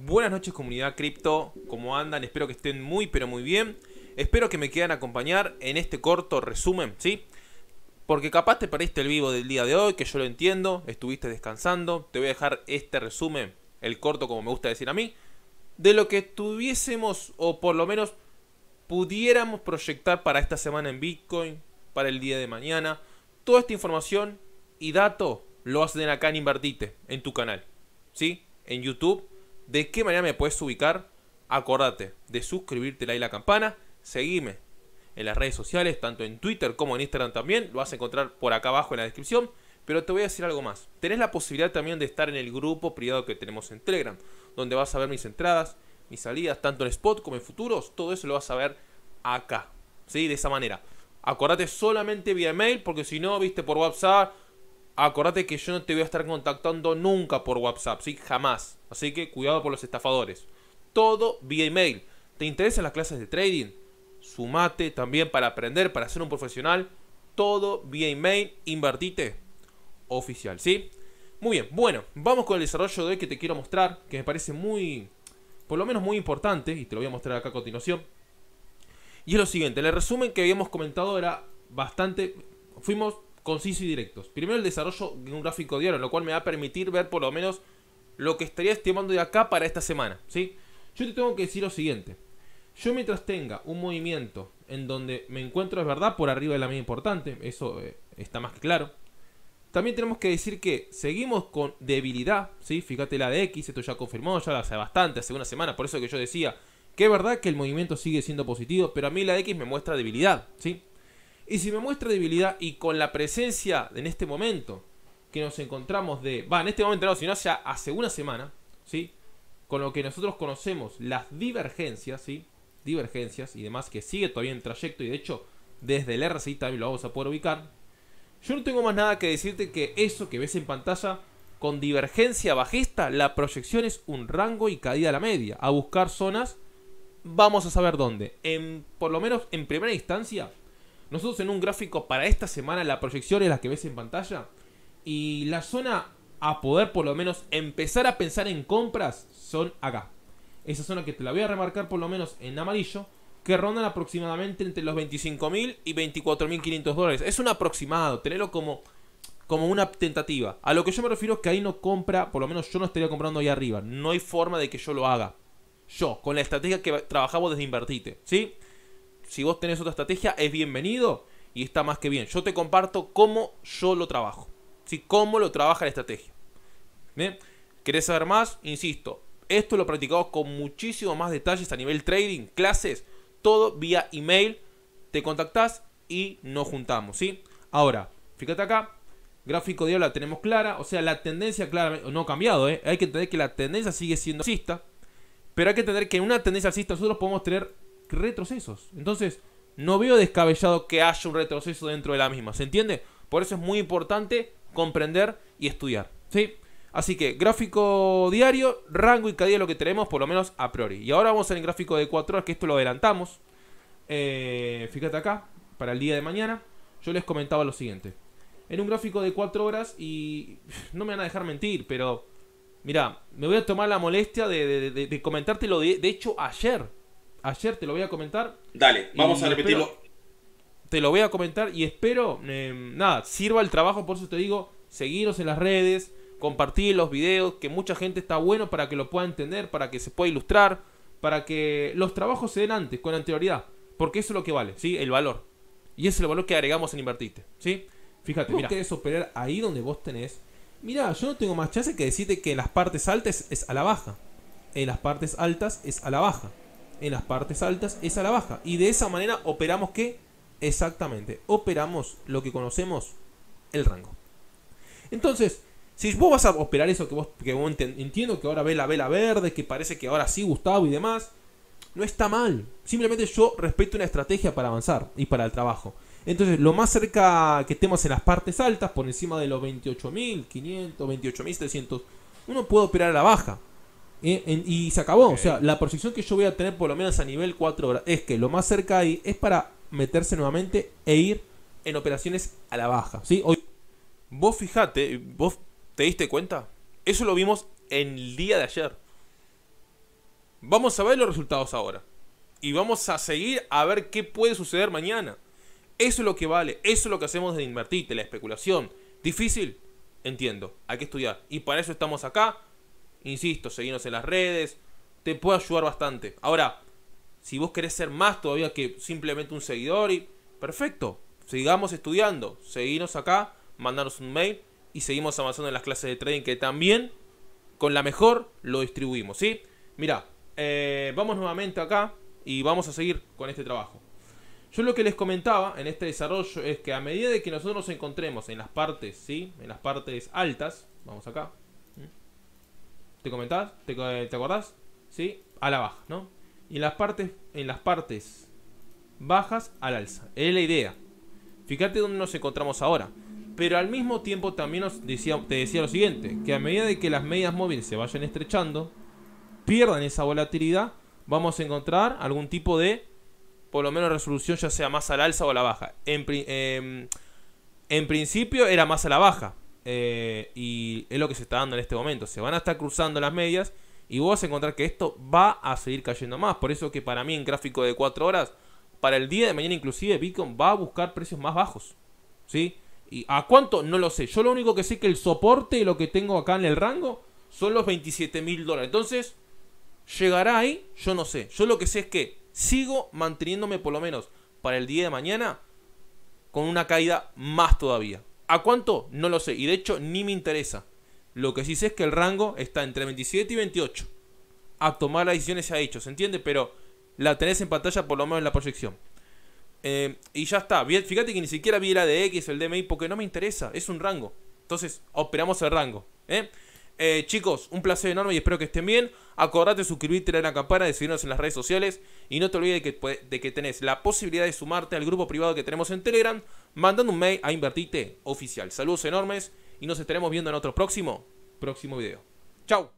Buenas noches comunidad cripto, ¿cómo andan? Espero que estén muy pero muy bien. Espero que me quieran acompañar en este corto resumen, ¿sí? Porque capaz te perdiste el vivo del día de hoy, que yo lo entiendo, estuviste descansando. Te voy a dejar este resumen, el corto como me gusta decir a mí, de lo que tuviésemos o por lo menos pudiéramos proyectar para esta semana en Bitcoin, para el día de mañana. Toda esta información y dato lo hacen acá en Invertite, en tu canal, ¿sí? En YouTube ¿De qué manera me puedes ubicar? Acordate de suscribirte, like la campana, seguime en las redes sociales, tanto en Twitter como en Instagram también, lo vas a encontrar por acá abajo en la descripción. Pero te voy a decir algo más. Tenés la posibilidad también de estar en el grupo privado que tenemos en Telegram, donde vas a ver mis entradas, mis salidas, tanto en spot como en futuros. Todo eso lo vas a ver acá. ¿Sí? De esa manera. Acordate solamente vía mail, porque si no, viste por WhatsApp, acordate que yo no te voy a estar contactando nunca por WhatsApp, ¿sí? Jamás. Así que cuidado por los estafadores. Todo vía email. ¿Te interesan las clases de trading? Sumate también para aprender, para ser un profesional. Todo vía email, invertite. Oficial, ¿sí? Muy bien, bueno, vamos con el desarrollo de hoy que te quiero mostrar, que me parece muy, por lo menos muy importante, y te lo voy a mostrar acá a continuación. Y es lo siguiente, el resumen que habíamos comentado era bastante... Fuimos Conciso y directos. Primero el desarrollo de un gráfico diario, lo cual me va a permitir ver por lo menos lo que estaría estimando de acá para esta semana. ¿sí? Yo te tengo que decir lo siguiente. Yo mientras tenga un movimiento en donde me encuentro, es verdad, por arriba de la media importante, eso eh, está más que claro. También tenemos que decir que seguimos con debilidad, ¿sí? Fíjate la de X, esto ya confirmó, ya hace bastante, hace una semana, por eso que yo decía que es verdad que el movimiento sigue siendo positivo, pero a mí la de X me muestra debilidad, ¿sí? Y si me muestra debilidad y con la presencia en este momento que nos encontramos de, va, en este momento no, sino hacia, hace una semana, ¿sí? Con lo que nosotros conocemos, las divergencias, ¿sí? Divergencias y demás que sigue todavía en trayecto y de hecho desde el RCI también lo vamos a poder ubicar. Yo no tengo más nada que decirte que eso que ves en pantalla con divergencia bajista, la proyección es un rango y caída a la media. A buscar zonas, vamos a saber dónde. En, por lo menos en primera instancia, nosotros en un gráfico para esta semana, la proyección es la que ves en pantalla. Y la zona a poder por lo menos empezar a pensar en compras son acá. Esa zona que te la voy a remarcar por lo menos en amarillo, que rondan aproximadamente entre los 25.000 y 24.500 dólares. Es un aproximado, tenelo como, como una tentativa. A lo que yo me refiero es que ahí no compra, por lo menos yo no estaría comprando ahí arriba. No hay forma de que yo lo haga. Yo, con la estrategia que trabajamos desde Invertite, ¿sí? si vos tenés otra estrategia, es bienvenido y está más que bien. Yo te comparto cómo yo lo trabajo. ¿sí? Cómo lo trabaja la estrategia. ¿Querés saber más? Insisto, esto lo practicamos con muchísimo más detalles a nivel trading, clases, todo vía email. Te contactás y nos juntamos, ¿sí? Ahora, fíjate acá, gráfico de la tenemos clara, o sea, la tendencia clara, no ha cambiado, ¿eh? Hay que entender que la tendencia sigue siendo alcista, pero hay que entender que en una tendencia alcista nosotros podemos tener retrocesos. Entonces, no veo descabellado que haya un retroceso dentro de la misma. ¿Se entiende? Por eso es muy importante comprender y estudiar. ¿Sí? Así que gráfico diario, rango y cada lo que tenemos, por lo menos a priori. Y ahora vamos el gráfico de 4 horas, que esto lo adelantamos. Eh, fíjate acá, para el día de mañana, yo les comentaba lo siguiente. En un gráfico de 4 horas, y no me van a dejar mentir, pero mira, me voy a tomar la molestia de, comentarte lo comentártelo de hecho ayer. Ayer te lo voy a comentar. Dale, vamos a repetirlo. te lo voy a comentar y espero, em, nada, sirva el trabajo, por eso te digo, seguiros en las redes, compartir los videos, que mucha gente está bueno para que lo pueda entender, para que se pueda ilustrar, para que los trabajos se den antes, con anterioridad, porque eso es lo que vale, ¿sí? El valor. Y ese es el valor que agregamos en invertirte, ¿sí? Fíjate, mira. querés operar ahí donde vos tenés? Mira, yo no tengo más chance que decirte que en las partes altas es a la baja. En las partes altas es a la baja en las partes altas es a la baja. Y de esa manera operamos que Exactamente, operamos lo que conocemos el rango. Entonces, si vos vas a operar eso que vos, que entiendo que ahora ve la vela verde, que parece que ahora sí Gustavo y demás, no está mal. Simplemente yo respeto una estrategia para avanzar y para el trabajo. Entonces, lo más cerca que estemos en las partes altas, por encima de los 28.500, 28.700, uno puede operar a la baja. Eh, y se acabó. O sea, la proyección que yo voy a tener por lo menos a nivel 4 es que lo más cerca ahí es para meterse nuevamente e ir en operaciones a la baja. ¿sí? Hoy... Vos fijate, vos te diste cuenta. Eso lo vimos en el día de ayer. Vamos a ver los resultados ahora. Y vamos a seguir a ver qué puede suceder mañana. Eso es lo que vale, eso es lo que hacemos de invertirte, la especulación. Difícil, entiendo, hay que estudiar. Y para eso estamos acá, Insisto, seguinos en las redes. Te puede ayudar bastante. Ahora, si vos querés ser más todavía que simplemente un seguidor, y perfecto. Sigamos estudiando. seguimos acá, mandanos un mail y seguimos avanzando en las clases de trading que también con la mejor lo distribuimos. ¿sí? Mira, eh, vamos nuevamente acá y vamos a seguir con este trabajo. Yo lo que les comentaba en este desarrollo es que a medida de que nosotros nos encontremos en las partes, ¿sí? En las partes altas, vamos acá, ¿Te comentás? ¿Te, acordás? ¿Sí? A la baja, ¿no? Y en las partes, en las partes bajas al alza. Es la idea. Fíjate dónde nos encontramos ahora. Pero al mismo tiempo también decía, te decía lo siguiente, que a medida de que las medias móviles se vayan estrechando, pierdan esa volatilidad, vamos a encontrar algún tipo de, por lo menos resolución ya sea más al alza o a la baja. En, em, en principio era más a la baja, eh, y es lo que se está dando en este momento. Se van a estar cruzando las medias y vos vas a encontrar que esto va a seguir cayendo más. Por eso que para mí en gráfico de 4 horas, para el día de mañana inclusive, Bitcoin va a buscar precios más bajos. ¿Sí? ¿Y a cuánto? No lo sé. Yo lo único que sé es que el soporte y lo que tengo acá en el rango son los 27 mil dólares. Entonces, ¿llegará ahí? Yo no sé. Yo lo que sé es que sigo manteniéndome por lo menos para el día de mañana con una caída más todavía. ¿A cuánto? No lo sé. Y de hecho, ni me interesa. Lo que sí sé es que el rango está entre 27 y 28. A tomar las decisiones se ha hecho, ¿se entiende? Pero la tenés en pantalla por lo menos en la proyección. Eh, y ya está. Fíjate que ni siquiera vi el ADX, el DMI, porque no me interesa. Es un rango. Entonces, operamos el rango. ¿eh? Eh, chicos, un placer enorme y espero que estén bien. Acordate de suscribirte, a la campana, de seguirnos en las redes sociales. Y no te olvides de que, de que tenés la posibilidad de sumarte al grupo privado que tenemos en Telegram, mandando un mail a Invertite Oficial. Saludos enormes y nos estaremos viendo en otro próximo, próximo video. ¡Chao!